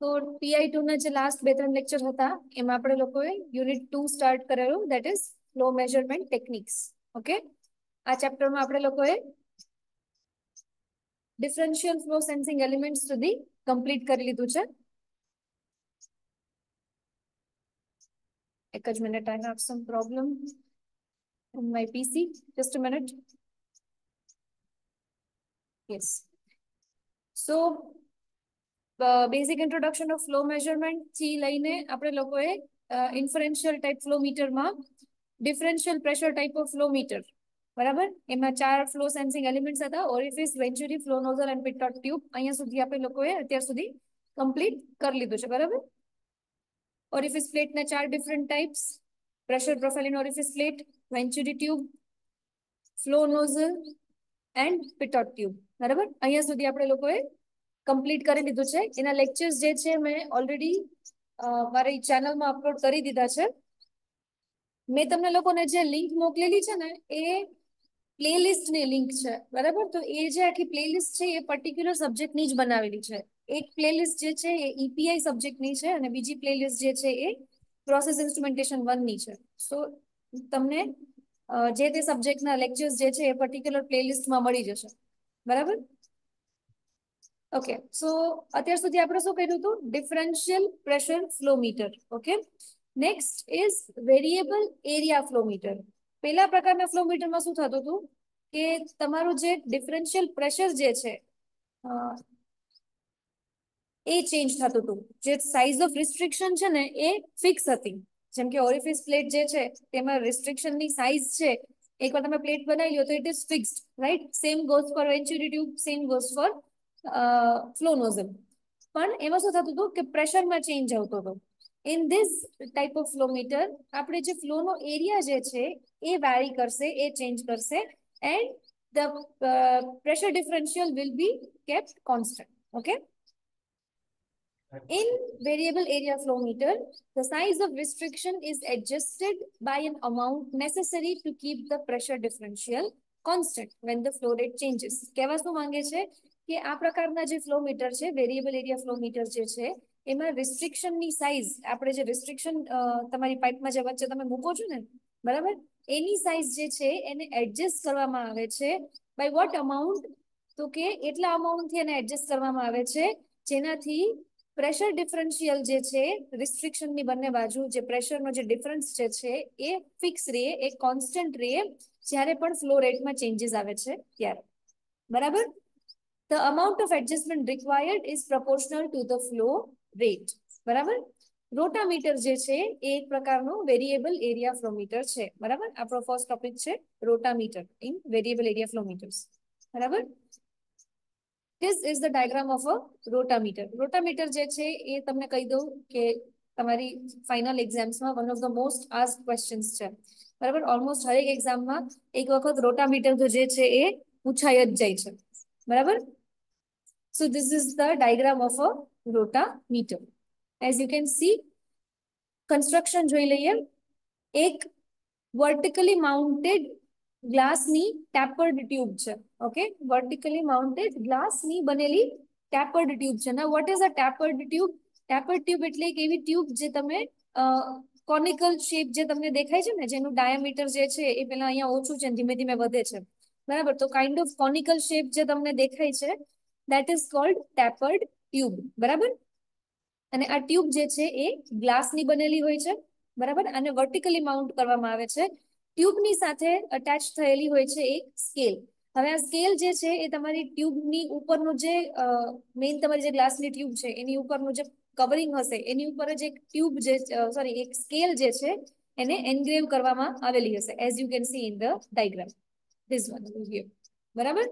તો PI two ના જે લાસ્ટ બે ત્રણ લેક્ચર હતા એમાં આપણે લોકોએ યુનિટ ટુ સ્ટાર્ટ કરેલું that is flow measurement techniques okay આ ચેપ્ટરમાં આપણે લોકોએ ડિફરન્શિયલ ફ્લો સેન્સિંગ એલિમેન્ટ સુધી કમ્પ્લીટ કરી લીધું છે એક જ minute I have some problem my PC just Just a yes so basic introduction of flow measurement થી લઈને આપણે લોકોએ ઇન્ફરન્શિયલ ટાઈપ ફ્લો મીટરમાં differential pressure type of flow meter બરાબર એમાં ચાર ફ્લો સેન્સિંગ એલિમેન્ટ્સ હતા ઓરિફિસ વેન્ચુરી ફ્લો નોઝલ અને પિટોટ ટ્યુબ અહીંયા સુધી આપણે લોકોએ અત્યાર સુધી કમ્પ્લીટ કરી લીધું છે બરાબર ઓરિફિસ પ્લેટના ચાર different types pressure profile in orifice plate venturi tube flow nozzle and pitot tube બરાબર અહીંયા સુધી આપણે લોકોએ કમ્પ્લીટ કરી દીધું છે એના લેક્ચર્સ જે છે મેં ઓલરેડી મારી ચેનલમાં અપલોડ કરી દીધા છે મેં તમને લોકોને જે લિંક મોકલેલી છે ને એ પ્લેલિસ્ટની લિંક છે બરાબર તો એ જે આખી પ્લેલિસ્ટ છે એ પર્ટિક્યુલર સબ્જેક્ટની જ બનાવેલી છે એક પ્લેલિસ્ટ જે છે એ ઈપીઆઈ e સબ્જેક્ટની છે અને બીજી પ્લેલિસ્ટ જે છે એ પ્રોસેસ ઇન્સ્ટ્રુમેન્ટેશન વનની છે સો તમને જે તે સબ્જેક્ટના લેક્ચર્સ જે છે એ પર્ટિક્યુલર પ્લેલિસ્ટમાં મળી જશે બરાબર ઓકે સો અત્યાર સુધી આપણે શું કર્યું હતું differential pressure flowmeter okay next is variable area flowmeter પહેલા પ્રકારના ફ્લોમીટરમાં શું થતું હતું કે તમારું જે ડિફરન્શિયલ પ્રેશર જે છે એ ચેન્જ થતું હતું જે સાઇઝ ઓફ રિસ્ટ્રિક્શન છે ને એ ફિક્સ હતી જેમ કે ઓરિફિસ પ્લેટ જે છે તેમાં રિસ્ટ્રિક્શનની સાઇઝ છે એકવાર તમે પ્લેટ બનાવી લો તો it is fix right same goes for venturi tube same goes for flow nozzle પણ એમાં શું થતું હતું કે પ્રેશરમાં ચેન્જ આવતો હતો in this type of flowmeter આપણે જે ફ્લોનો એરિયા જે છે એ વેરી કરશે એ ચેન્જ કરશે and the pressure differential will be kept constant okay In variable area flow meter, the size of restriction is adjusted by an amount necessary to keep the pressure differential constant when the flow rate changes. કહેવા શું માંગે છે કે આ પ્રકારના જે flow meter છે variable area flow meter જે છે એમાં રિસ્ટ્રિક્શનની સાઇઝ આપણે જે રિસ્ટ્રિક્શન તમારી પાઇપમાં જે વચ્ચે તમે મૂકો છો ને બરાબર એની સાઇઝ જે છે એને એડજસ્ટ કરવામાં આવે છે બાય વોટ અમાઉન્ટ તો કે એટલા અમાઉન્ટથી એને એડજસ્ટ કરવામાં આવે છે જેનાથી પ્રેશર ડિફરન્શિયલ જે છે રિસ્ટ્રિક્શનની બંને બાજુ જે પ્રેશરનો જે ડિફરન્સ જે છે એ ફિક્સ રહે એ કોન્સ્ટન્ટ રહે જ્યારે પણ ફ્લો રેટમાં ચેન્જીસ આવે છે ત્યારે બરાબર the amount of adjustment required is proportional to the flow rate. બરાબર રોટામીટર જે છે એ એક પ્રકારનો વેરિયેબલ એરિયા ફ્લોમીટર છે બરાબર આપણો ફર્સ્ટ ટોપિક છે rotameter in variable area flowmeters બરાબર this is the diagram of a rotameter rotameter જે છે એ તમને કહી દઉં કે તમારી ફાઇનલ એક્ઝામ્સમાં one of the most ask questions છે બરાબર ઓલમોસ્ટ હરેક એક્ઝામમાં એક વખત રોટામીટર તો જે છે એ પૂછાય જ જાય છે બરાબર So this is the diagram of a rotameter. As you can see, construction જોઈ લઈએ એક વર્ટિકલી માઉન્ટેડ ગ્લાસની ટેપર્ડ ટ્યુબ છે ઓકે વર્ટિકલી માઉન્ટેડ ગ્લાસની બનેલી ટેપર્ડ ટ્યુબ છે ના what is a tapered tube tapered tube એટલે એક એવી ટ્યુબ જે તમે કોનિકલ શેપ જે તમને દેખાય છે ને જેનું ડાયામીટર જે છે એ પેલા અહીંયા ઓછું છે ધીમે ધીમે વધે છે બરાબર તો કાઇન્ડ ઓફ કોનિકલ શેપ જે તમને દેખાય છે that is called tapered tube બરાબર અને આ ટ્યુબ જે છે એ ગ્લાસની બનેલી હોય છે બરાબર આને વર્ટિકલી માઉન્ટ કરવામાં આવે છે ટ્યુબની સાથે અટેચ થયેલી હોય છે એક સ્કેલ હવે આ સ્કેલ જે છે એ તમારી ટ્યુબની ઉપરનું જે મેઇન તમારી જે ગ્લાસની ટ્યુબ છે એની ઉપરનું જે કવરિંગ હશે એની ઉપર જ એક ટ્યુબ જે સોરી એક સ્કેલ જે છે એને એનગ્રેવ કરવામાં આવેલી હશે as you can see in the diagram this one બરાબર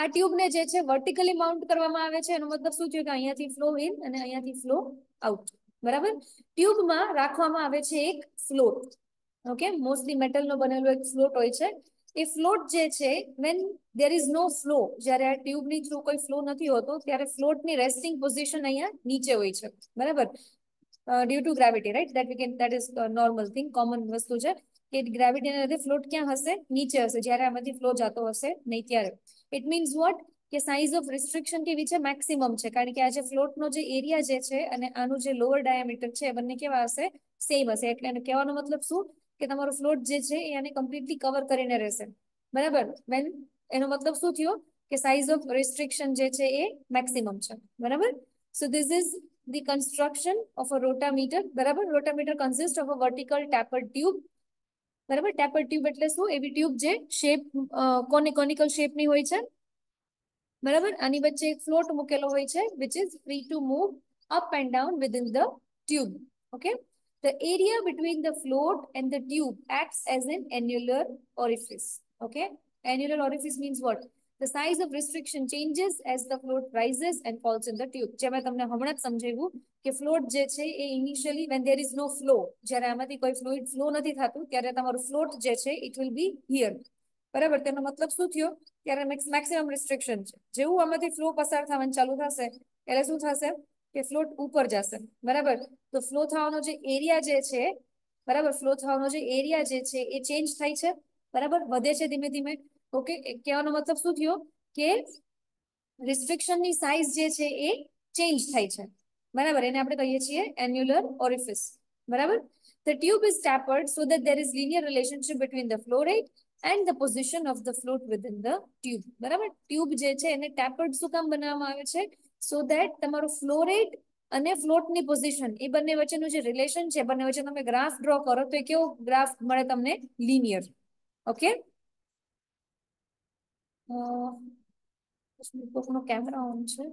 આ ટ્યુબને જે છે વર્ટિકલી માઉન્ટ કરવામાં આવે છે એનો મતલબ શું છે કે અહીંયાથી ફ્લો ઇન અને અહીંયાથી ફ્લો આઉટ બરાબર ટ્યુબમાં રાખવામાં આવે છે એક ફ્લોટ ઓકે મોસ્ટલી મેટલ નો બનેલો એક ફ્લોટ હોય છે એ ફ્લોટ જે છે when there is no flow જ્યારે આ ટ્યુબની થ્રુ કોઈ ફ્લો નથી હોતો ત્યારે ફ્લોટ ની રેસ્ટિંગ પોઝિશન અહીંયા નીચે હોય છે બરાબર due to gravity right that we can that is normal thing common વસ્તુ છે કે ગ્રેવિટી ગ્રેવિટીના લીધે ફ્લોટ ક્યાં હશે નીચે હશે જ્યારે આમાંથી ફ્લો જતો હશે નહીં ત્યારે ઇટ મીન્સ વોટ કે સાઇઝ ઓફ રિસ્ટ્રિક્શન કેવી છે મેક્સિમમ છે કારણ કે આ જે ફ્લોટનો જે એરિયા જે છે અને આનું જે લોઅર ડાયામીટર છે એ બંને કેવા હશે સેમ હશે એટલે એનો કહેવાનો મતલબ શું કે તમારો ફ્લોટ જે છે એ આને કમ્પ્લીટલી કવર કરીને રહેશે બરાબર વેન એનો મતલબ શું થયો કે સાઇઝ ઓફ રિસ્ટ્રિક્શન જે છે એ મેક્સિમમ છે બરાબર so this is the construction of a rotameter બરાબર rotameter consist of a vertical taper tube બરાબર ટેપર ટ્યુબ એટલે શું એવી ટ્યુબ જે શેપ કોને કોનિકલ શેપની હોય છે બરાબર આની વચ્ચે એક ફ્લોટ મૂકેલો હોય છે which is free to move up and down within the tube okay The area between the float and the tube acts as an annular orifice. Okay. Annular orifice means what? The size of restriction changes as the float rises and falls in the tube. જેમાં તમને હમણાં જ સમજાવ્યું કે float જે છે એ initially when there is no flow જ્યારે આમાંથી કોઈ ફ્લોઇડ ફ્લો નથી થતું ત્યારે તમારું ફ્લોટ જે છે ઇટ વિલ બી હિયર બરાબર તેનો મતલબ શું થયો ત્યારે મેક્સિમમ રિસ્ટ્રિક્શન છે જેવું આમાંથી ફ્લો પસાર થવાનું ચાલુ થશે એટલે શું થશે કે ફ્લોટ ઉપર જશે બરાબર તો ફ્લો થવાનો જે એરિયા જે છે બરાબર ફ્લો થવાનો જે એરિયા જે છે એ ચેન્જ થાય છે બરાબર વધે છે ધીમે ધીમે ઓકે કહેવાનો મતલબ શું થયો કે રિસ્ટ્રિક્શનની સાઇઝ જે છે એ ચેન્જ થાય છે બરાબર એને આપણે કહીએ છીએ એન્યુલર ઓરિફિસ બરાબર The tube is tapered so that there is linear relationship between the flow rate and the position of the float within the tube. બરાબર ટ્યુબ જે છે એને ટેપર્ડ શું કામ બનાવવામાં આવે છે સો દેટ તમારો ફ્લો અને ફ્લોટની પોઝિશન એ બંને વચ્ચેનું જે રિલેશન છે બંને વચ્ચે તમે ગ્રાફ ડ્રો કરો તો એ કેવો ગ્રાફ મળે તમને લિનિયર ઓકે કેમેરા ઓન છે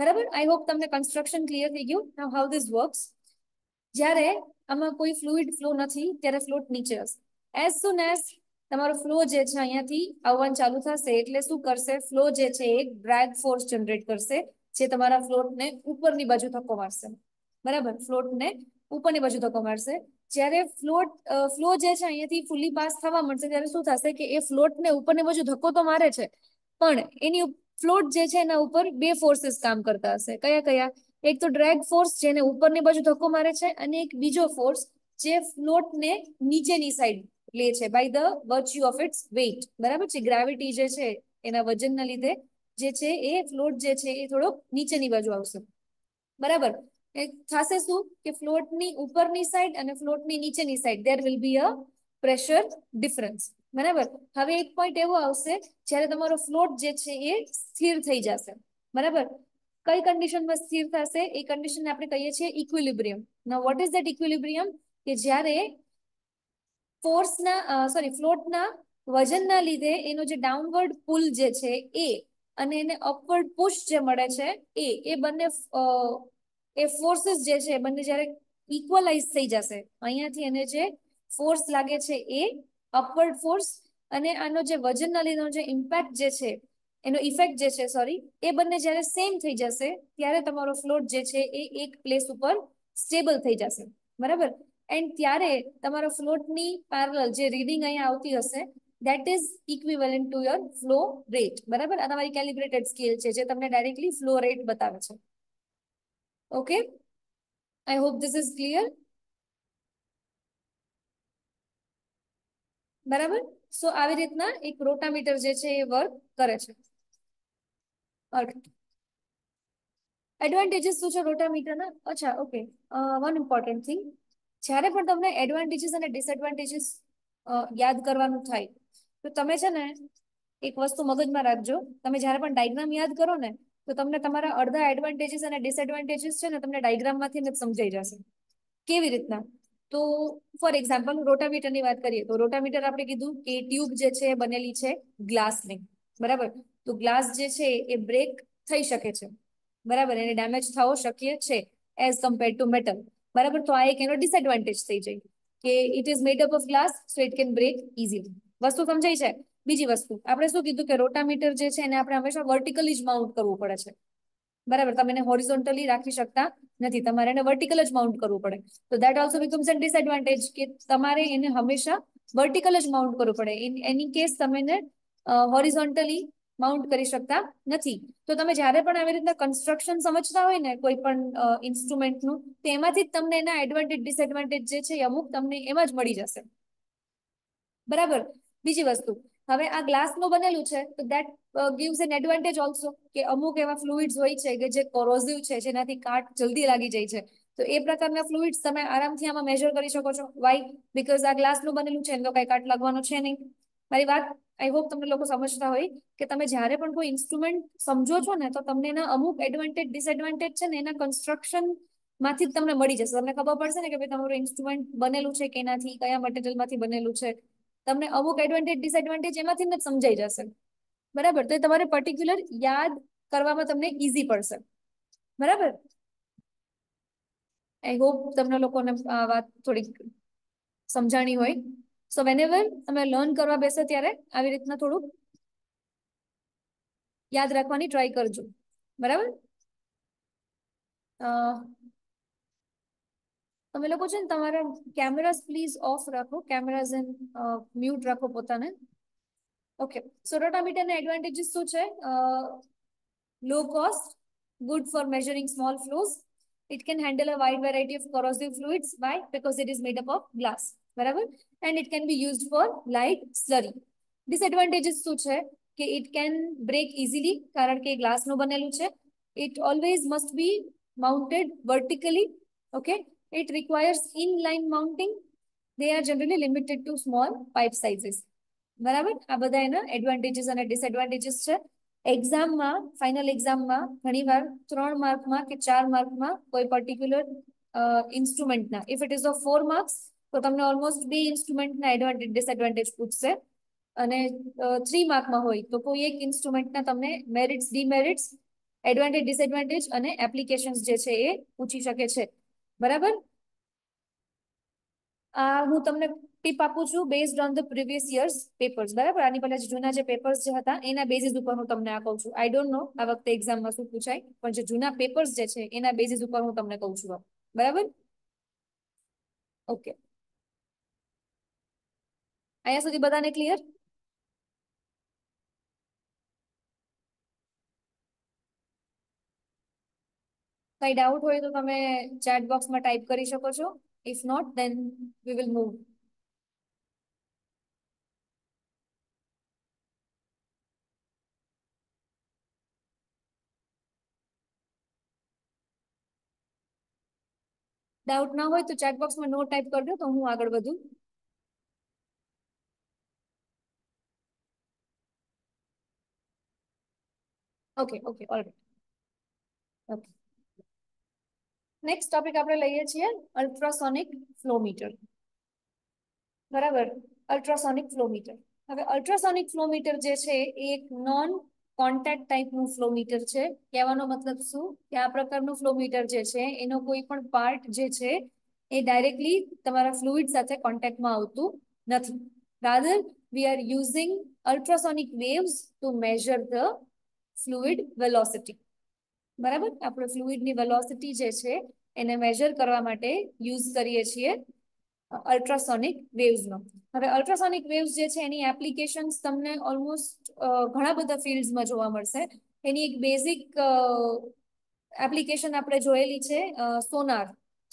બરાબર આઈ હોપ તમને કન્સ્ટ્રક્શન ક્લિયર થઈ ગયું નાવ હાઉ ધીસ વર્ક્સ જ્યારે આમાં કોઈ ફ્લુઇડ ફ્લો નથી ત્યારે ફ્લોટ નીચે હશે એઝ સુન એઝ તમારો ફ્લો જે છે અહીંયાથી આવવાનું ચાલુ થશે એટલે શું કરશે ફ્લો જે છે એક ડ્રેગ ફોર્સ જનરેટ કરશે જે તમારા ફ્લોટને ઉપરની બાજુ ધક્કો મારશે બરાબર ફ્લોટને ઉપરની બાજુ ધક્કો મારશે જ્યારે ફ્લોટ ફ્લો જે છે અહીંયાથી ફૂલી પાસ થવા મળશે ત્યારે શું થશે કે એ ફ્લોટને ઉપરની બાજુ ધક્કો તો મારે છે પણ એની ફ્લોટ જે છે એના ઉપર બે ફોર્સીસ કામ કરતા હશે કયા કયા એક તો ડ્રેગ ફોર્સ જેને ઉપરની બાજુ ધક્કો મારે છે અને એક બીજો ફોર્સ જે ફ્લોટ ને નીચેની સાઈડ લે છે by the virtue of its weight બરાબર છે ગ્રેવિટી જે છે એના વજનના લીધે જે છે એ ફ્લોટ જે છે એ થોડોક નીચેની બાજુ આવશે બરાબર એ થશે શું કે ફ્લોટની ઉપરની સાઈડ અને ફ્લોટની નીચેની side there will be a pressure difference બરાબર હવે એક પોઈન્ટ એવો આવશે જ્યારે તમારો ફ્લોટ જે છે એ સ્થિર થઈ જશે બરાબર કઈ કન્ડિશનમાં સ્થિર થશે એ કન્ડિશન આપણે કહીએ છીએ ઇક્વિલિબ્રિયમ ના વોટ ઇઝ ધેટ ઇક્વિલિબ્રિયમ કે જ્યારે ફોર્સના સોરી ફ્લોટના વજનના લીધે એનો જે ડાઉનવર્ડ પુલ જે છે એ અને એને અપવર્ડ પુશ જે મળે છે એ એ બંને એ ફોર્સીસ જે છે બંને જ્યારે ઇક્વલાઇઝ થઈ જશે અહીંયાથી એને જે ફોર્સ લાગે છે એ અપવર્ડ ફોર્સ અને આનો જે વજનના લીધેનો જે ઇમ્પેક્ટ જે છે એનો ઇફેક્ટ જે છે સોરી એ બંને જ્યારે સેમ થઈ જશે ત્યારે તમારો ફ્લોટ જે છે એ એક પ્લેસ ઉપર સ્ટેબલ થઈ જશે બરાબર એન્ડ ત્યારે તમારો ફ્લોટની પેરેલલ જે રીડિંગ અહીંયા આવતી હશે that is equivalent to your flow rate બરાબર આ તમારી કેલિબ્રેટેડ સ્કેલ છે જે તમને ડાયરેક્ટલી ફ્લો રેટ બતાવે છે okay I hope this is clear બરાબર સો આવી રીતના એક રોટામીટર જે છે એ વર્ક કરે છે એડવાન્ટેજીસ શું છે રોટામીટરના અચ્છા ઓકે વન ઇમ્પોર્ટન્ટ થિંગ જ્યારે પણ તમને એડવાન્ટેજીસ અને ડિસએડવાન્ટેજીસ યાદ કરવાનું થાય તો તમે છે ને એક વસ્તુ મગજમાં રાખજો તમે જ્યારે પણ ડાયગ્રામ યાદ કરો ને તો તમને તમારા અડધા એડવાન્ટેજીસ અને ડિસએડવાન્ટેજીસ છે ને તમને ડાયગ્રામમાંથી જ સમજાઈ જશે કેવી રીતના તો ફોર એક્ઝામ્પલ રોટામીટરની વાત કરીએ તો રોટામીટર આપણે કીધું કે ટ્યુબ જે છે બનેલી છે ગ્લાસની બરાબર તો ગ્લાસ જે છે એ બ્રેક થઈ શકે છે બરાબર એને ડેમેજ થવો શક્ય છે એઝ કમ્પેર્ડ ટુ મેટલ બરાબર તો આ એક એનો ડિસએડવાન્ટેજ થઈ જાય કે it is made up of glass so it can break easily વસ્તુ સમજાય છે બીજી વસ્તુ આપણે શું કીધું કે રોટામીટર જે છે એને આપણે હંમેશા વર્ટિકલી જ માઉન્ટ કરવું પડે છે બરાબર તમે એને હોરિઝોન્ટલી રાખી શકતા નથી તમારે એને વર્ટિકલ જ માઉન્ટ કરવું પડે તો that also becomes an disadvantage કે તમારે એને હંમેશા વર્ટિકલ જ માઉન્ટ કરવું પડે ઇન એની કેસ તમે એને હોરિઝોન્ટલી માઉન્ટ કરી શકતા નથી તો તમે જ્યારે પણ આવી રીતના કન્સ્ટ્રક્શન સમજતા હોય ને કોઈ પણ ઇન્સ્ટ્રુમેન્ટનું તો એમાંથી જ તમને એના એડવાન્ટેજ ડિસએડવાન્ટેજ જે છે અમુક તમને એમાં જ મળી જશે બરાબર બીજી વસ્તુ હવે આ ગ્લાસનું બનેલું છે તો that gives an advantage also કે અમુક એવા ફ્લુઇડ્સ હોય છે કે જે કોરોઝિવ છે જેનાથી કાટ જલ્દી લાગી જાય છે તો એ પ્રકારના ફ્લુઇડ્સ તમે આરામથી આમાં મેજર કરી શકો છો વાય બીકોઝ આ ગ્લાસનું બનેલું છે એનો કઈ કાટ લાગવાનું છે નહીં મારી વાત આઈ હોપ તમને લોકો સમજતા હોય કે તમે જ્યારે પણ કોઈ ઇન્સ્ટ્રુમેન્ટ સમજો છો ને તો તમને એના અમુક એડવાન્ટેજ ડિસએડવાન્ટેજ છે ને એના કન્સ્ટ્રક્શન માંથી જ તમને મળી જશે તમને ખબર પડશે ને કે ભાઈ તમારું ઇન્સ્ટ્રુમેન્ટ બનેલું છે કે એનાથી કયા મટીરિયલમાંથી બનેલું છે તમને અમુક એડવાન્ટેજ ડિસએડવાન્ટેજ એમાંથી જ સમજાઈ જશે બરાબર તો તમારે પર્ટિક્યુલર યાદ કરવામાં તમને ઈઝી પડશે બરાબર આઈ હોપ તમને લોકોને વાત થોડીક સમજાણી હોય સો વેનેવર તમે લર્ન કરવા બેસો ત્યારે આવી રીતના થોડુંક યાદ રાખવાની ટ્રાય કરજો બરાબર અ તમે લોકો છે ને તમારા કેમેરાઝ પ્લીઝ ઓફ રાખો કેમેરાઝ એન મ્યુટ રાખો પોતાને ઓકે સોરોટામીટરના એડવાન્ટેજીસ શું છે low cost good for measuring small flows it can handle a wide variety of corrosive fluids why because it is made up of glass બરાબર and it can be used for light slurry disadvantages શું છે કે it can break easily કારણ કે ગ્લાસનું બનેલું છે it always must be mounted vertically okay It requires inline mounting. They are generally limited to small pipe sizes. બરાબર આ બધા એના એડવાન્ટેજીસ અને ડિસએડવાન્ટેજીસ છે એક્ઝામમાં ફાઇનલ એક્ઝામમાં ઘણીવાર ત્રણ માર્કમાં કે ચાર માર્કમાં કોઈ પર્ટિક્યુલર ઇન્સ્ટ્રુમેન્ટના if it is of four marks તો તમને ઓલમોસ્ટ બે ઇન્સ્ટ્રુમેન્ટના એડવાન્ટેજ ડિસએડવાન્ટેજ પૂછશે અને થ્રી માર્કમાં હોય તો કોઈ એક ઇન્સ્ટ્રુમેન્ટના તમને મેરિટ્સ ડીમેરિટ્સ એડવાન્ટેજ ડિસએડવાન્ટેજ અને એપ્લિકેશન્સ જે છે એ પૂછી શકે છે બરાબર આ હું તમને ટીપ આપું છું based on the previous years papers બરાબર આની પહેલા જે જૂના જે પેપર્સ જે હતા એના બેઝિસ ઉપર હું તમને આ કહું છું આઈ ડોન્ટ નો આ વખતે એક્ઝામમાં શું પૂછાય પણ જે જૂના પેપર્સ જે છે એના બેઝિસ ઉપર હું તમને કહું છું બરાબર ઓકે અહીંયા સુધી બધાને ક્લિયર કંઈ ડાઉટ હોય તો તમે ચેટ બોક્સમાં ટાઈપ કરી શકો છો if not then we will move doubt ના હોય તો ચેટ બોક્સમાં નો ટાઈપ કરજો તો હું આગળ વધું okay okay already okay next topic આપણે લઈએ છીએ અલ્ટ્રાસોનિક ફ્લોમીટર બરાબર અલ્ટ્રાસોનિક ફ્લોમીટર હવે અલ્ટ્રાસોનિક ફ્લોમીટર જે છે એ એક નોન કોન્ટેક્ટ ટાઈપનું ફ્લોમીટર છે કહેવાનો મતલબ શું કે આ પ્રકારનું ફ્લોમીટર જે છે એનો કોઈ પણ પાર્ટ જે છે એ ડાયરેક્ટલી તમારા ફ્લુઇડ સાથે કોન્ટેક્ટમાં આવતું નથી rather we are using ultrasonic waves to measure the fluid velocity બરાબર આપણે ફ્લુઇડની વેલોસિટી જે છે એને મેજર કરવા માટે યુઝ કરીએ છીએ અલ્ટ્રાસોનિક વેવ્સનો હવે અલ્ટ્રાસોનિક વેવ્સ જે છે એની એપ્લિકેશન્સ તમને ઓલમોસ્ટ ઘણા બધા ફિલ્ડમાં જોવા મળશે એની એક બેઝિક એપ્લિકેશન આપણે જોયેલી છે sonar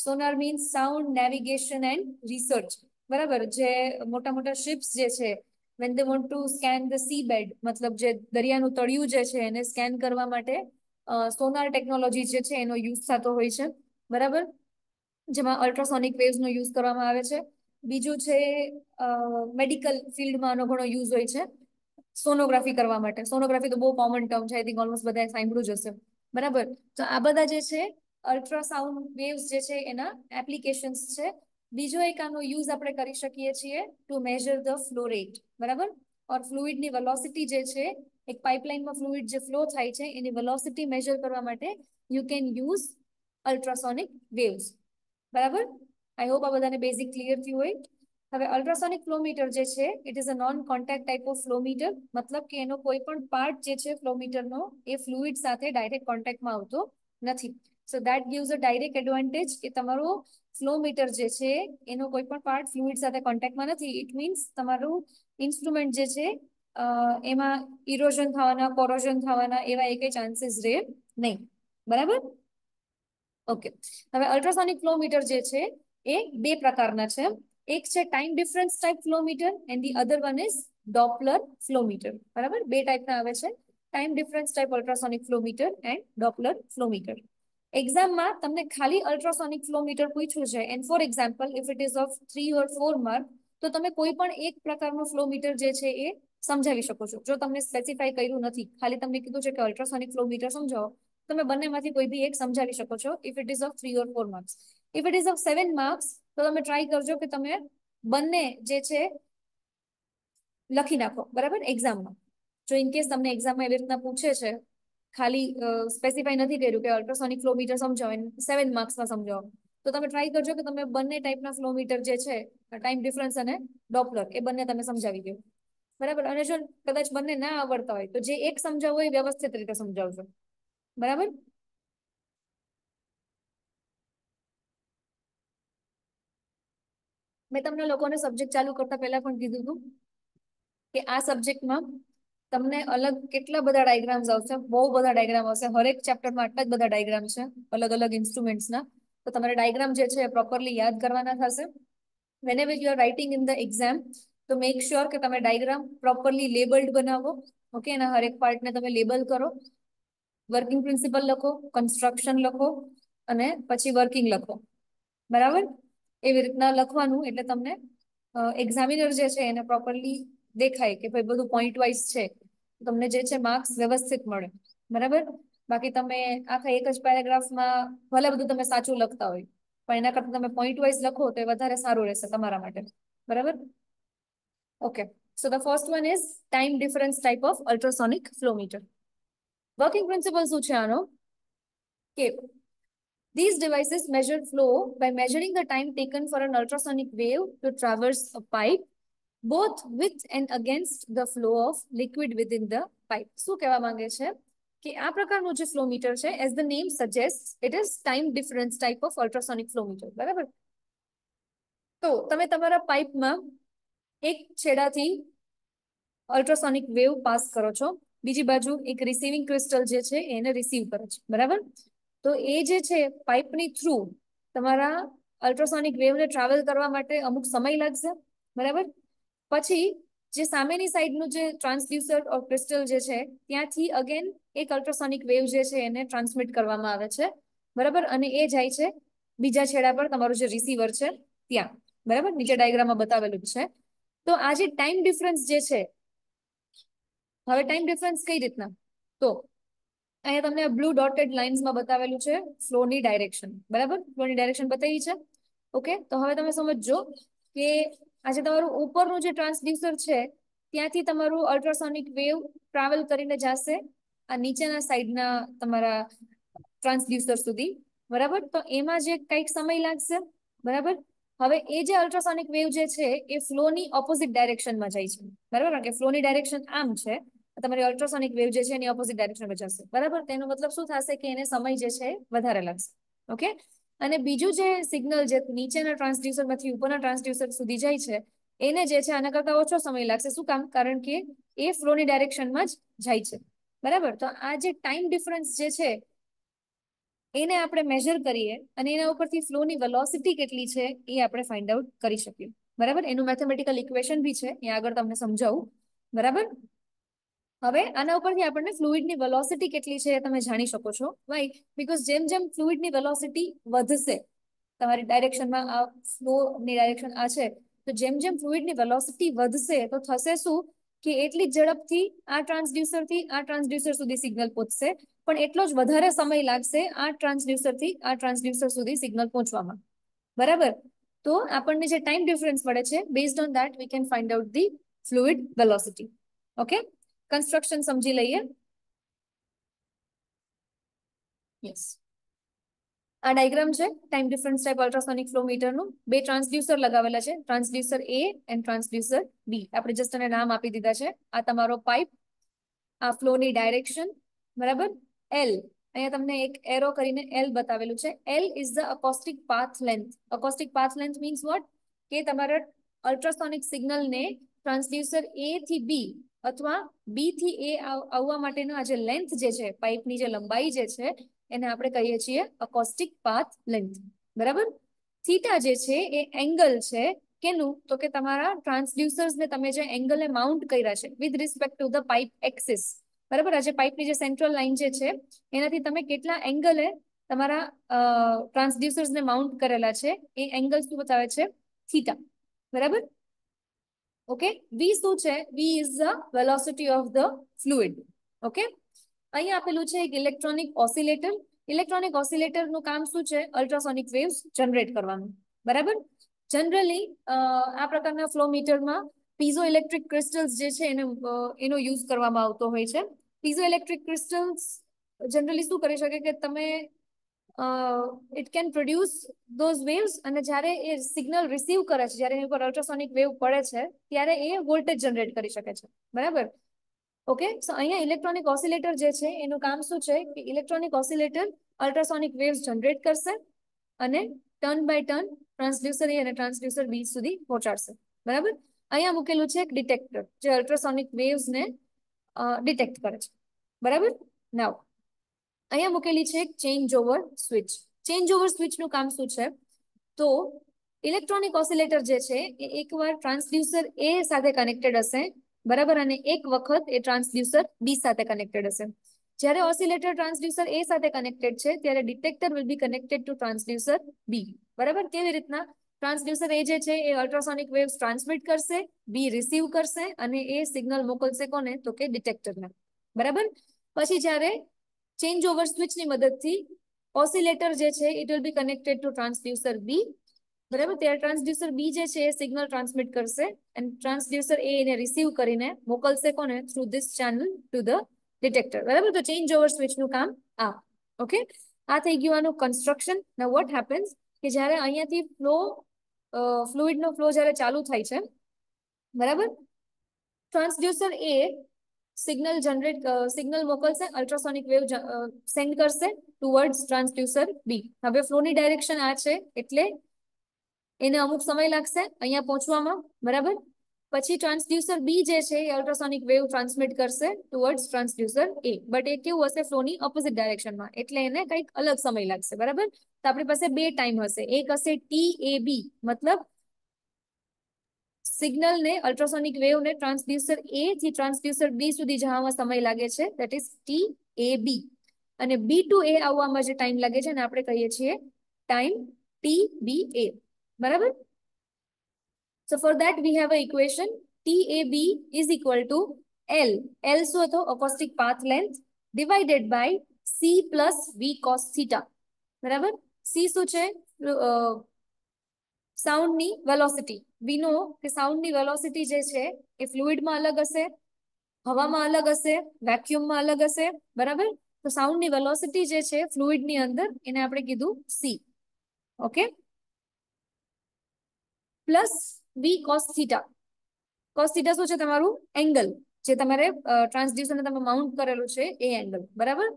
sonar means sound navigation and research બરાબર જે મોટા મોટા શિપ્સ જે છે when they want to scan the sea bed મતલબ જે દરિયાનું તળિયું જે છે એને સ્કેન કરવા માટે સોનાર ટેકનોલોજી જે છે એનો યુઝ થતો હોય છે બરાબર જેમાં અલ્ટ્રાસોનિક વેવ્સનો યુઝ કરવામાં આવે છે બીજું છે મેડિકલ ફિલ્ડમાં આનો ઘણો યુઝ હોય છે સોનોગ્રાફી કરવા માટે સોનોગ્રાફી તો બહુ કોમન ટર્મ છે આઈ થિંક ઓલમોસ્ટ બધાએ સાંભળ્યું જ હશે બરાબર તો આ બધા જે છે અલ્ટ્રાસાઉન્ડ વેવ્સ જે છે એના એપ્લિકેશન્સ છે બીજો એક આનો યુઝ આપણે કરી શકીએ છીએ to measure the flow rate બરાબર ઓર ફ્લુઇડની વેલોસિટી જે છે એક પાઇપલાઇનમાં ફ્લુઇડ જે ફ્લો થાય છે એની વેલોસિટી મેજર કરવા માટે you can use ultrasonic waves બરાબર આઈ હોપ આ બધાને બેઝિક ક્લિયર થયું હોય હવે અલ્ટ્રાસોનિક ફ્લોમીટર જે છે it is a non contact type of flowmeter મતલબ કે એનો કોઈ પણ પાર્ટ જે છે ફ્લોમીટરનો એ ફ્લુઇડ સાથે ડાયરેક્ટ કોન્ટેક્ટમાં આવતો નથી so that gives a direct advantage કે તમારો ફ્લોમીટર જે છે એનો કોઈ પણ પાર્ટ ફ્લુઇડ સાથે કોન્ટેક્ટમાં નથી ઇટ મીન્સ તમારું ઇન્સ્ટ્રુમેન્ટ જે છે એમાં ઇરોઝન થવાના કોરોઝન થવાના એવા એકે ચાન્સીસ રહે નહીં બરાબર ઓકે હવે અલ્ટ્રાસોનિક ફ્લોમીટર જે છે એ બે પ્રકારના છે એક છે time difference type flowmeter and the other one is Doppler flowmeter બરાબર બે ટાઈપના આવે છે time difference type ultrasonic flowmeter and Doppler flowmeter એક્ઝામમાં તમને ખાલી અલ્ટ્રાસોનિક ફ્લોમીટર પૂછ્યું છે and for example if it is of three or four mark તો તમે કોઈ પણ એક પ્રકારનું ફ્લોમીટર જે છે એ સમજાવી શકો છો જો તમને સ્પેસિફાઈ કર્યું નથી ખાલી તમને કીધું છે કે અલ્ટ્રાસોનિક ફ્લો મીટર સમજાવો તમે બંનેમાંથી કોઈ બી એક સમજાવી શકો છો if it is of three or four marks if it is of seven marks તો તમે ટ્રાય કરજો કે તમે બંને જે છે લખી નાખો બરાબર એક્ઝામમાં જો ઇન કેસ તમને એક્ઝામમાં એવી રીતના પૂછે છે ખાલી સ્પેસિફાઈ નથી કર્યું કે અલ્ટ્રાસોનિક ફ્લો મીટર સમજાવો સેવન માર્ક્સમાં સમજાવો તો તમે ટ્રાય કરજો કે તમે બંને ટાઈપના ફ્લો મીટર જે છે ટાઈમ ડિફરન્સ અને ડોપલર એ બંને તમે સમજાવી દો બરાબર અને જો કદાચ બંને ના આવડતા હોય તો જે એક સમજાવવો એ વ્યવસ્થિત રીતે સમજાવજો બરાબર મેં તમને લોકોને સબ્જેક્ટ ચાલુ કરતા પહેલા પણ કીધું હતું કે આ સબ્જેક્ટમાં તમને અલગ કેટલા બધા ડાયગ્રામ્સ આવશે બહુ બધા ડાયગ્રામ આવશે હરેક ચેપ્ટરમાં આટલા જ બધા ડાયગ્રામ છે અલગ અલગ ઇન્સ્ટ્રુમેન્ટ્સના તો તમારે ડાયગ્રામ જે છે એ પ્રોપરલી યાદ કરવાના થશે whenever you are writing in the exam તો મેક શ્યોર કે તમે ડાયગ્રામ પ્રોપરલી લેબલ્ડ બનાવો ઓકે એના હરેક પાર્ટને તમે લેબલ કરો વર્કિંગ પ્રિન્સિપલ લખો કન્સ્ટ્રક્શન લખો અને પછી વર્કિંગ લખો બરાબર એવી રીતના લખવાનું એટલે તમને એક્ઝામિનર જે છે એને પ્રોપરલી દેખાય કે ભાઈ બધું પોઈન્ટ વાઇઝ છે તમને જે છે માર્ક્સ વ્યવસ્થિત મળે બરાબર બાકી તમે આખા એક જ પેરેગ્રાફમાં ભલે બધું તમે સાચું લખતા હોય પણ એના કરતાં તમે પોઈન્ટ વાઇઝ લખો તો એ વધારે સારું રહેશે તમારા માટે બરાબર Okay. So the first one is time difference type of ultrasonic flow meter. Working principle શું છે આનો કે these devices measure flow by measuring the time taken for an ultrasonic wave to traverse a pipe both with and against the flow of liquid within the pipe. So કહેવા માંગે છે કે આ પ્રકારનું જે ફ્લો મીટર છે as the name suggest it is time difference type of ultrasonic flow એક છેડાથી અલ્ટ્રાસોનિક વેવ પાસ કરો છો બીજી બાજુ એક રિસીવિંગ ક્રિસ્ટલ જે છે એને રિસીવ કરો છે બરાબર તો એ જે છે પાઇપની થ્રુ તમારા અલ્ટ્રાસોનિક વેવને ટ્રાવેલ કરવા માટે અમુક સમય લાગશે બરાબર પછી જે સામેની સાઈડનું જે ટ્રાન્સડ્યુસર ઓફ ક્રિસ્ટલ જે છે ત્યાંથી અગેન એક અલ્ટ્રાસોનિક વેવ જે છે એને ટ્રાન્સમિટ કરવામાં આવે છે બરાબર અને એ જાય છે બીજા છેડા પર તમારું જે રિસીવર છે ત્યાં બરાબર નીચે ડાયાગ્રામમાં બતાવેલું છે તો આજે ટાઈમ ડિફરન્સ જે છે હવે ટાઈમ ડિફરન્સ કઈ રીતના તો અહીંયા તમને બ્લુ ડોટેડ લાઇન્સમાં બતાવેલું છે ફ્લોની ડાયરેક્શન બરાબર ફ્લોની ડાયરેક્શન બતાવી છે ઓકે તો હવે તમે સમજો કે આજે તમારું ઉપરનું જે ટ્રાન્સડ્યુસર છે ત્યાંથી તમારું અલ્ટ્રાસોનિક વેવ ટ્રાવેલ કરીને જશે આ નીચેના સાઈડના તમારા ટ્રાન્સડ્યુસર સુધી બરાબર તો એમાં જે કંઈક સમય લાગશે બરાબર હવે એ જે અલ્ટ્રાસોનિક વેવ જે છે એ ફ્લોની ઓપોઝિટ ડાયરેક્શનમાં જાય છે બરાબર કારણ કે ફ્લોની ડાયરેક્શન આમ છે તમારી અલ્ટ્રાસોનિક વેવ જે છે એની ઓપોઝિટ ડાયરેક્શનમાં જશે બરાબર તેનો મતલબ શું થશે કે એને સમય જે છે વધારે લાગશે ઓકે અને બીજું જે સિગ્નલ જે નીચેના ટ્રાન્સડ્યુસરમાંથી ઉપરના ટ્રાન્સડ્યુસર સુધી જાય છે એને જે છે આના કરતાં ઓછો સમય લાગશે શું કામ કારણ કે એ ફ્લોની ડાયરેક્શનમાં જ જાય છે બરાબર તો આ જે ટાઈમ ડિફરન્સ જે છે એને આપણે મેજર કરીએ અને એના ઉપરથી ફ્લોની વેલોસિટી કેટલી છે એ આપણે ફાઇન્ડ આઉટ કરી શકીએ બરાબર એનું મેથેમેટિકલ ઇક્વેશન બી છે એ આગળ તમને સમજાવું બરાબર હવે આના ઉપરથી આપણને ફ્લુઇડની વેલોસિટી કેટલી છે તમે જાણી શકો છો વાય બીકોઝ જેમ જેમ ફ્લુઇડની વેલોસિટી વધશે તમારી ડાયરેક્શનમાં આ ફ્લોની ડાયરેક્શન આ છે તો જેમ જેમ ફ્લુઇડની વેલોસિટી વધશે તો થશે શું કે એટલી ઝડપથી આ ટ્રાન્સડ્યુસરથી આ ટ્રાન્સડ્યુસર સુધી સિગ્નલ પહોંચશે પણ એટલો જ વધારે સમય લાગશે આ ટ્રાન્સડ્યુસરથી આ ટ્રાન્સડ્યુસર સુધી સિગ્નલ પહોંચવામાં બરાબર તો આપણને જે ટાઈમ ડિફરન્સ મળે છે based on that we can find out the fluid velocity okay construction સમજી લઈએ યસ આ ડાયગ્રામ છે time difference type ultrasonic flow મીટરનું બે ટ્રાન્સડ્યુસર લગાવેલા છે transducer A and transducer B આપણે જસ્ટ એને નામ આપી દીધા છે આ તમારો પાઇપ આ ફ્લોની ડાયરેક્શન બરાબર એલ અહીંયા તમને એક એરો કરીને એલ બતાવેલું છે L is the acoustic path length acoustic path length means what કે તમારા અલ્ટ્રાસોનિક સિગ્નલને ટ્રાન્સડ્યુસર એ થી બી અથવા બી થી એ આવવા માટેનો આ જે લેન્થ જે છે પાઇપની જે લંબાઈ જે છે એને આપણે કહીએ છીએ અકોસ્ટિક પાથ લેન્થ બરાબર થીટા જે છે એ એંગલ છે કેનું તો કે તમારા ટ્રાન્સડ્યુસર્સને તમે જે એંગલે માઉન્ટ કર્યા છે with respect to the pipe axis બરાબર આ જે પાઇપની જે સેન્ટ્રલ લાઇન જે છે એનાથી તમે કેટલા એંગલે તમારા ટ્રાન્સડ્યુસર્સને માઉન્ટ કરેલા છે એ એંગલ શું બતાવે છે થીટા બરાબર ઓકે વી શું છે V is the velocity of the fluid okay અહીંયા આપેલું છે એક ઇલેક્ટ્રોનિક ઓસિલેટર ઇલેક્ટ્રોનિક ઓસિલેટરનું કામ શું છે અલ્ટ્રાસોનિક વેવ્સ જનરેટ કરવાનું બરાબર જનરલી આ પ્રકારના ફ્લોમીટરમાં પીઝો ઇલેક્ટ્રિક ક્રિસ્ટલ્સ જે છે એને એનો યુઝ કરવામાં આવતો હોય છે પીઝોઇલેક્ટ્રિક ક્રિસ્ટલ્સ જનરલી શું કરી શકે કે તમે it can produce those waves અને જ્યારે એ સિગ્નલ રિસીવ કરે છે જ્યારે એની ઉપર અલ્ટ્રાસોનિક વેવ પડે છે ત્યારે એ વોલ્ટેજ જનરેટ કરી શકે છે બરાબર ઓકે સો અહીંયા ઇલેક્ટ્રોનિક ઓસિલેટર જે છે એનું કામ શું છે કે electronic oscillator ultrasonic waves generate કરશે અને turn by turn transducer A અને ટ્રાન્સડ્યુસર બી સુધી પહોંચાડશે બરાબર અહીંયા મૂકેલું છે એક ડિટેક્ટર જે અલ્ટ્રાસોનિક વેવ્સને ને ડિટેક્ટ કરે છે બરાબર નાવ અહીંયા મૂકેલી છે change over switch change over સ્વિચનું કામ શું છે તો ઇલેક્ટ્રોનિક ઓસિલેટર જે છે એ એકવાર ટ્રાન્સડ્યુસર એ સાથે કનેક્ટેડ હશે બરાબર અને એક વખત એ ટ્રાન્સડ્યુસર બી સાથે કનેક્ટેડ હશે જ્યારે ઓસિલેટર ટ્રાન્સડ્યુસર એ સાથે કનેક્ટેડ છે ત્યારે detector will be connected to transducer B બરાબર કેવી રીતના ટ્રાન્સડ્યુસર એ જે છે એ અલ્ટ્રાસોનિક વેવ્સ ટ્રાન્સમિટ કરશે બી રિસીવ કરશે અને એ સિગ્નલ મોકલશે કોને તો કે ડિટેક્ટરને બરાબર પછી જ્યારે ચેન્જ ઓવર સ્વિચની મદદથી ઓસિલેટર જે છે it will be connected to transducer B બરાબર ત્યારે ટ્રાન્સડ્યુસર બી જે છે એ સિગ્નલ ટ્રાન્સમિટ કરશે એન્ડ ટ્રાન્સડ્યુસર એ એને રિસીવ કરીને મોકલશે કોને through this channel to the detector બરાબર તો ચેન્જ ઓવર સ્વિચનું કામ આ ઓકે આ થઈ ગયું આનું કન્સ્ટ્રક્શન ના વોટ હેપન્સ કે જ્યારે અહીંયાથી ફ્લો ફ્લુઇડનો ફ્લો જ્યારે ચાલુ થાય છે બરાબર transducer A signal generate signal મોકલશે અલ્ટ્રાસોનિક વેવ સેન્ડ કરશે ટુવર્ડ્સ ટ્રાન્સડ્યુસર બી હવે ફ્લોની ડાયરેક્શન આ છે એટલે એને અમુક સમય લાગશે અહીંયા પહોંચવામાં બરાબર પછી ટ્રાન્સડ્યુસર બી જે છે એ અલ્ટ્રાસોનિક વેવ ટ્રાન્સમિટ કરશે ટુવર્ડ્સ ટ્રાન્સડ્યુસર એ બટ એ કેવું હશે ફ્લોની ઓપોઝિટ ડાયરેક્શનમાં એટલે એને કંઈક અલગ સમય લાગશે બરાબર તો આપણી પાસે બે ટાઈમ હશે એક હશે ટી એ બી મતલબ ને અલ્ટ્રાસોનિક વેવ વેવને ટ્રાન્સડ્યુસર એ થી ટ્રાન્સડ્યુસર બી સુધી જવામાં સમય લાગે છે that is T A B અને બી ટુ એ આવવામાં જે ટાઈમ લાગે છે ને આપણે કહીએ છીએ ટાઈમ ટી બી એ બરાબર So for that we have an equation TAB is equal to L. L so the acoustic path length divided by C plus V cos theta. બરાબર C શું છે સાઉન્ડની વેલોસિટી વી નો કે સાઉન્ડની વેલોસિટી જે છે એ ફ્લુઇડમાં અલગ હશે હવામાં અલગ હશે વેક્યુમમાં અલગ હશે બરાબર તો સાઉન્ડની વેલોસિટી જે છે ફ્લુઇડની અંદર એને આપણે કીધું C okay plus V cos theta cos theta શું છે તમારું એંગલ જે તમારે ટ્રાન્સડ્યુસરને તમે માઉન્ટ કરેલું છે એ એંગલ બરાબર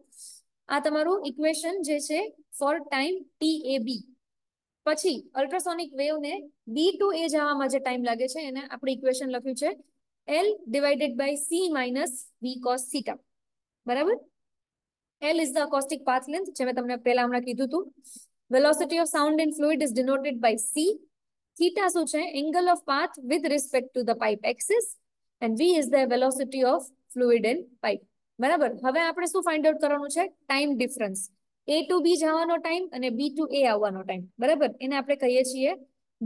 આ તમારું ઇક્વેશન જે છે for time T A B પછી અલ્ટ્રાસોનિક વેવને બી ટુ એ જવામાં જે ટાઈમ લાગે છે એને આપણે ઇક્વેશન લખ્યું છે L divided by C minus V cos theta બરાબર L is the acoustic path length, જે મેં તમને પહેલા હમણાં કીધું હતું. Velocity of sound in fluid is denoted by C theta શું છે angle of path with respect to the pipe axis and V is the velocity of fluid in pipe બરાબર હવે આપણે શું ફાઇન્ડ આઉટ કરવાનું છે time difference A to B જવાનો time અને બી ટુ એ આવવાનો ટાઈમ બરાબર એને આપણે કહીએ છીએ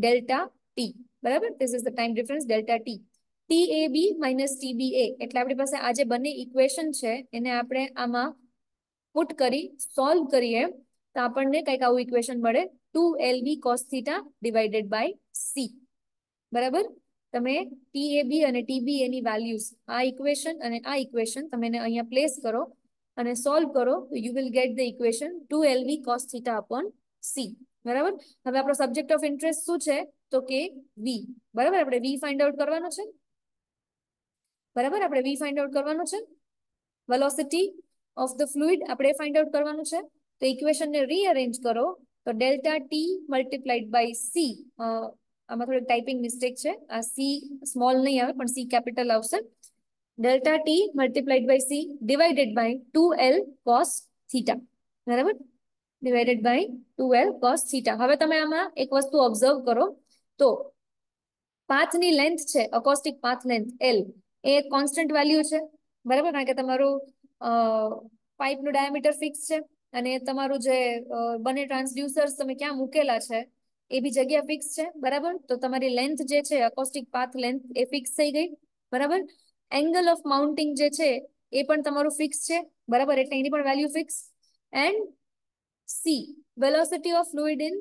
ડેલ્ટા ટી બરાબર this is the time difference delta T T A B minus T B A એટલે આપણી પાસે આ જે બંને ઇક્વેશન છે એને આપણે આમાં પુટ કરી સોલ્વ કરીએ તો આપણને કંઈક આવું ઇક્વેશન મળે two L B cos theta divided by C બરાબર તમે ટી એ બી અને ટી બી એની વેલ્યુઝ આ ઇક્વેશન અને આ ઇક્વેશન તમે અહીંયા પ્લેસ કરો અને સોલ્વ કરો you will get the equation two L B cos theta upon C બરાબર હવે આપણો સબ્જેક્ટ ઓફ ઇન્ટરેસ્ટ શું છે તો કે વી બરાબર આપણે વી ફાઇન્ડ આઉટ કરવાનો છે બરાબર આપણે વી ફાઇન્ડ આઉટ કરવાનો છે વેલોસિટી ઓફ ધ ફ્લુઇડ આપણે ફાઇન્ડ આઉટ કરવાનું છે તો ઇક્વેશનને રીઅરેન્જ કરો તો delta T multiplied by C આમાં થોડીક ટાઈપિંગ મિસ્ટેક છે આ સી સ્મોલ નહીં આવે પણ સી કેપિટલ આવશે delta T multiplied by C divided by two L cos theta બરાબર divided by two L cos theta હવે તમે આમાં એક વસ્તુ ઓબ્ઝર્વ કરો તો પાથની લેન્થ છે અકોસ્ટિક પાથ લેન્થ એલ એ એક કોન્સ્ટન્ટ વેલ્યુ છે બરાબર કારણ કે તમારું પાઇપનું ડાયામીટર ફિક્સ છે અને તમારું જે બંને ટ્રાન્સડ્યુસર્સ તમે ક્યાં મૂકેલા છે એ બી જગ્યા ફિક્સ છે બરાબર તો તમારી લેન્થ જે છે અકોસ્ટિક પાથ લેન્થ એ ફિક્સ થઈ ગઈ બરાબર એંગલ ઓફ માઉન્ટિંગ જે છે એ પણ તમારું ફિક્સ છે બરાબર એટલે એની પણ value fix and C velocity of fluid in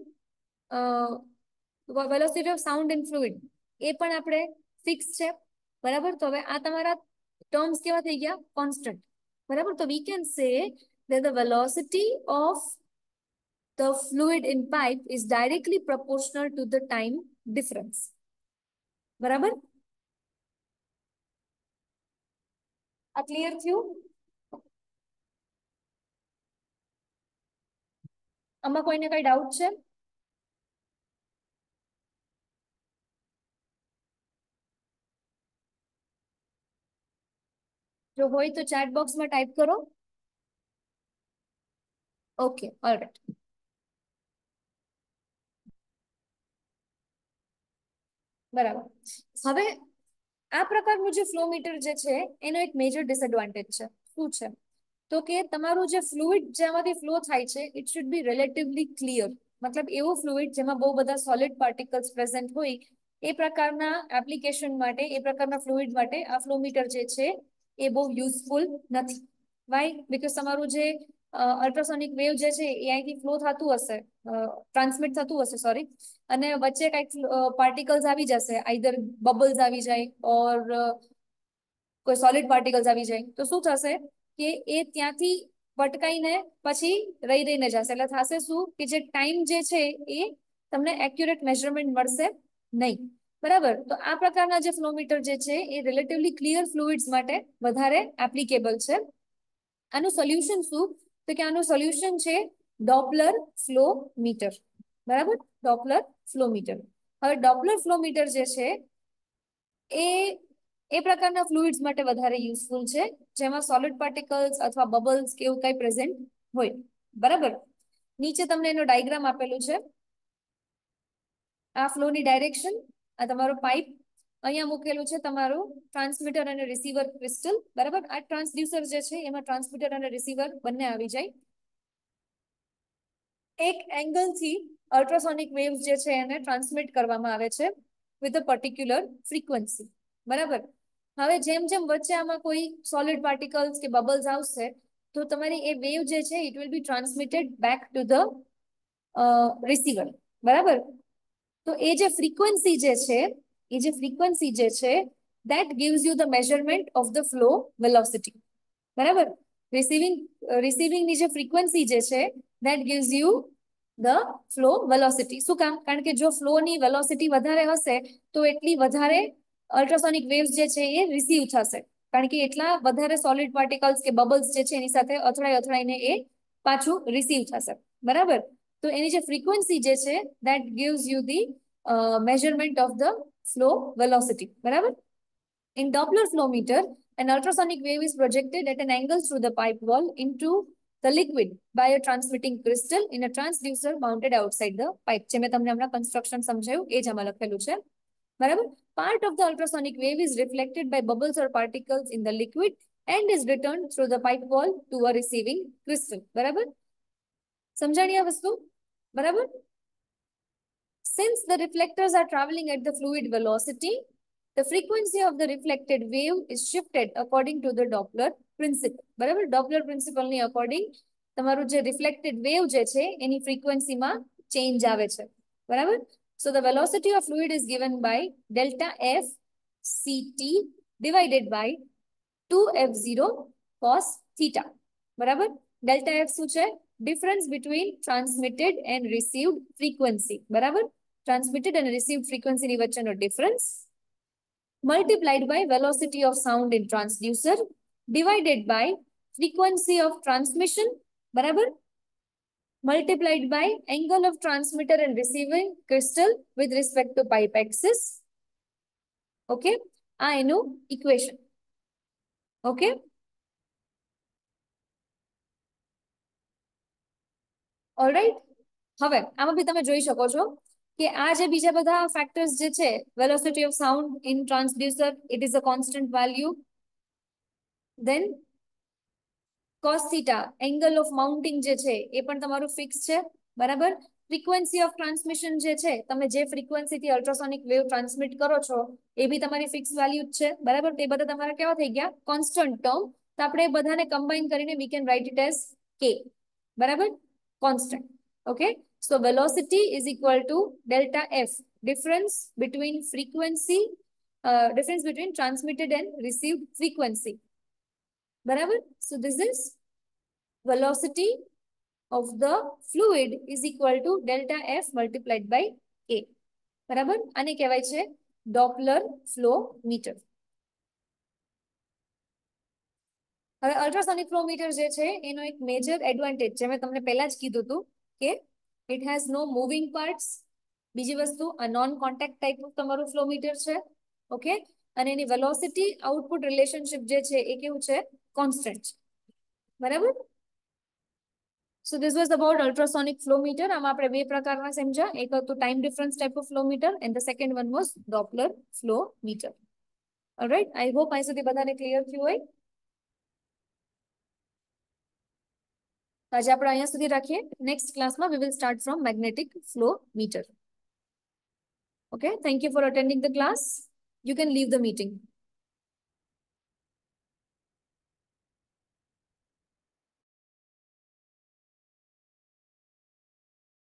velocity of sound in fluid એ પણ આપણે ફિક્સ છે બરાબર તો હવે આ તમારા ટર્મ્સ કેવા થઈ ગયા કોન્સ્ટન્ટ બરાબર તો we can say that the velocity of the fluid in pipe is directly proportional to the time difference. barabar a बराबर આ amma koi આમાં kai doubt ડાઉટ जो हो तो चैट बॉक्स में टाइप करो Okay, all right. બરાબર હવે આ પ્રકારનું જે ફ્લો મીટર જે છે એનો એક મેજર ડિસએડવાન્ટેજ છે શું છે તો કે તમારું જે ફ્લુઇડ જેમાંથી ફ્લો થાય છે it should be relatively clear મતલબ એવો ફ્લુઇડ જેમાં બહુ બધા સોલિડ પાર્ટિકલ્સ પ્રેઝન્ટ હોય એ પ્રકારના એપ્લિકેશન માટે એ પ્રકારના ફ્લુઇડ માટે આ ફ્લો મીટર જે છે એ બહુ યુઝફુલ નથી વાય બીકોઝ તમારું જે અલ્ટ્રાસોનિક વેવ જે છે એ અહીંથી ફ્લો થતું હશે ટ્રાન્સમિટ થતું હશે સોરી અને વચ્ચે કંઈક પાર્ટિકલ્સ આવી જશે આઈધર બબલ્સ આવી જાય ઓર કોઈ સોલિડ પાર્ટિકલ્સ આવી જાય તો શું થશે કે એ ત્યાંથી પટકાઈને પછી રહી રહીને જશે એટલે થશે શું કે જે ટાઈમ જે છે એ તમને એક્યુરેટ મેઝરમેન્ટ મળશે નહીં બરાબર તો આ પ્રકારના જે ફ્લોમીટર જે છે એ રિલેટિવલી ક્લિયર ફ્લુઇડ્સ માટે વધારે એપ્લિકેબલ છે આનું સોલ્યુશન શું તો કે આનું સોલ્યુશન છે ડોપલર ફ્લો મીટર બરાબર ડોપલર ફ્લો મીટર હવે ડોપલર ફ્લો મીટર જે છે એ એ પ્રકારના ફ્લુઇડ્સ માટે વધારે યુઝફુલ છે જેમાં સોલિડ પાર્ટિકલ્સ અથવા બબલ્સ કે એવું કંઈ પ્રેઝન્ટ હોય બરાબર નીચે તમને એનો ડાયગ્રામ આપેલું છે આ ફ્લોની ડાયરેક્શન આ તમારો પાઇપ અહીંયા મૂકેલું છે તમારું ટ્રાન્સમીટર અને રિસીવર ક્રિસ્ટલ બરાબર આ ટ્રાન્સડ્યુસર જે છે એમાં ટ્રાન્સમીટર અને રિસીવર બંને આવી જાય એક એંગલથી અલ્ટ્રાસોનિક વેવ્સ જે છે એને ટ્રાન્સમિટ કરવામાં આવે છે વિથ અ પર્ટિક્યુલર ફ્રીક્વન્સી બરાબર હવે જેમ જેમ વચ્ચે આમાં કોઈ સોલિડ પાર્ટિકલ્સ કે બબલ્સ આવશે તો તમારી એ વેવ જે છે it will be transmitted back to the receiver બરાબર તો એ જે ફ્રીક્વન્સી જે છે એ જે ફ્રીક્વન્સી જે છે that gives you the measurement of the flow velocity બરાબર રિસીવિંગ રિસીવિંગની જે ફ્રીક્વન્સી જે છે that gives you the flow velocity શું કામ કારણ કે જો ફ્લોની વેલોસિટી વધારે હશે તો એટલી વધારે અલ્ટ્રાસોનિક વેવ્સ જે છે એ રિસીવ થશે કારણ કે એટલા વધારે સોલિડ પાર્ટિકલ્સ કે બબલ્સ જે છે એની સાથે અથડાઈ અથડાઈને એ પાછું રિસીવ થશે બરાબર તો એની જે ફ્રીક્વન્સી જે છે that gives you the measurement of the flow velocity. Whatever. In Doppler flow meter, an ultrasonic wave is projected at an angle through the pipe wall into the liquid by a transmitting crystal in a transducer mounted outside the pipe. construction Part of the ultrasonic wave is reflected by bubbles or particles in the liquid and is returned through the pipe wall to a receiving crystal. Barabar? Samjhaniya vastu? Barabar? Since the reflectors are traveling at the fluid velocity, the frequency of the reflected wave is shifted according to the Doppler principle. Whatever Doppler principle ni according, the reflected wave je che, any frequency ma change aave che. Whatever. So the velocity of fluid is given by delta F C T divided by 2F0 cos theta. Whatever. Delta F suche difference between transmitted and received frequency. Whatever transmitted and received frequency reversion or difference, multiplied by velocity of sound in transducer, divided by frequency of transmission, barabar, multiplied by angle of transmitter and receiving crystal with respect to pipe axis. Okay, I know equation. Okay. All right. હવે આમાં બી તમે જોઈ શકો છો કે આ જે બીજા બધા ફેક્ટર્સ જે છે velocity of sound in transducer it is a constant value then cos angle of mounting જે છે એ પણ તમારું ફિક્સ છે બરાબર ફ્રીક્વન્સી ઓફ ટ્રાન્સમિશન જે છે તમે જે ફ્રીક્વન્સીથી અલ્ટ્રાસોનિક વેવ ટ્રાન્સમિટ કરો છો એ બી તમારી ફિક્સ વેલ્યુ જ છે બરાબર તે બધા તમારા કેવા થઈ ગયા કોન્સ્ટન્ટ ટર્મ તો આપણે બધાને કમ્બાઈન કરીને we can write it as કે બરાબર constant okay So velocity is equal to delta F, difference between frequency, uh, difference between transmitted and received frequency. Barabar? So this is velocity of the fluid is equal to delta F multiplied by A. બરાબર આને કહેવાય છે Doppler flow meter હવે ultrasonic flow meter જે છે એનો એક major advantage જે મેં તમને પહેલા જ કીધું હતું કે it has no moving parts બીજી વસ્તુ આ નોન કોન્ટેક્ટ ટાઈપનું તમારું ફ્લોમીટર છે ઓકે અને એની વેલોસિટી આઉટપુટ રિલેશનશિપ જે છે એ કેવું છે કોન્સ્ટન્ટ છે બરાબર so this was about ultrasonic flowmeter આમાં આપણે બે પ્રકારના સમજ્યા એક હતું time difference type of flowmeter and the second one was Doppler flowmeter right I hope અહીં સુધી બધાને ક્લિયર થયું હોય તો આજે આપણે અહીંયા સુધી રાખીએ નેક્સ્ટ ક્લાસમાં we will start from magnetic flow meter okay thank you for attending the class you can leave the meeting